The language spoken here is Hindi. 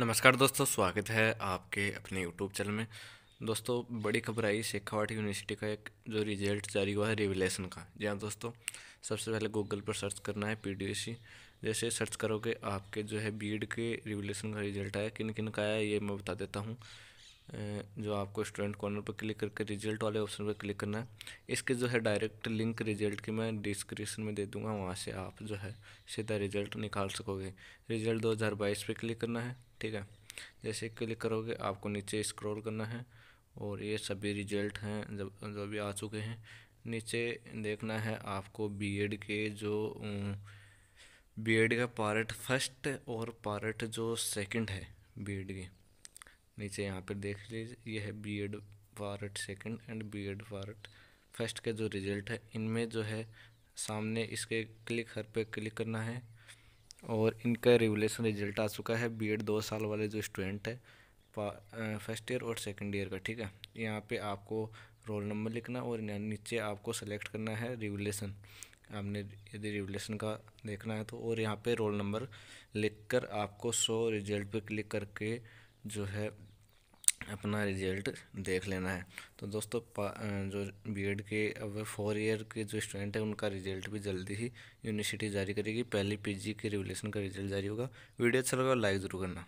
नमस्कार दोस्तों स्वागत है आपके अपने यूट्यूब चैनल में दोस्तों बड़ी खबर आई शेखावाट यूनिवर्सिटी का एक जो रिजल्ट जारी हुआ है रिविलेशन का जी हाँ दोस्तों सबसे पहले गूगल पर सर्च करना है पी जैसे सर्च करोगे आपके जो है बी के रिविलेशन का रिजल्ट आया किन किन का आया ये मैं बता देता हूँ जो आपको स्टूडेंट कॉर्नर पर क्लिक करके रिजल्ट वाले ऑप्शन पर क्लिक करना है इसके जो है डायरेक्ट लिंक रिजल्ट की मैं डिस्क्रिप्शन में दे दूंगा वहाँ से आप जो है सीधा रिजल्ट निकाल सकोगे रिजल्ट 2022 पर क्लिक करना है ठीक है जैसे क्लिक करोगे आपको नीचे स्क्रॉल करना है और ये सभी रिजल्ट हैं जब जो भी आ चुके हैं नीचे देखना है आपको बी के जो बी का पार्ट फर्स्ट और पार्ट जो सेकेंड है बी के नीचे यहाँ पर देख लीजिए ये है बी एड वारट सेकेंड एंड बी एड वारट फर्स्ट का जो रिज़ल्ट है इनमें जो है सामने इसके क्लिक हर पे क्लिक करना है और इनका रिवलेशन रिजल्ट आ चुका है बी एड दो साल वाले जो स्टूडेंट है फर्स्ट ईयर और सेकेंड ईयर का ठीक है यहाँ पे आपको रोल नंबर लिखना और नीचे आपको सेलेक्ट करना है रिवलेशन आपने यदि रेगुलेशन का देखना है तो और यहाँ पे रोल नंबर लिखकर आपको सो रिजल्ट पे क्लिक करके जो है अपना रिजल्ट देख लेना है तो दोस्तों जो बीएड के अब फोर ईयर के जो स्टूडेंट हैं उनका रिजल्ट भी जल्दी ही यूनिवर्सिटी जारी करेगी पहली पीजी के रिवलेशन का रिजल्ट जारी होगा वीडियो अच्छा लगा लाइक ज़रूर करना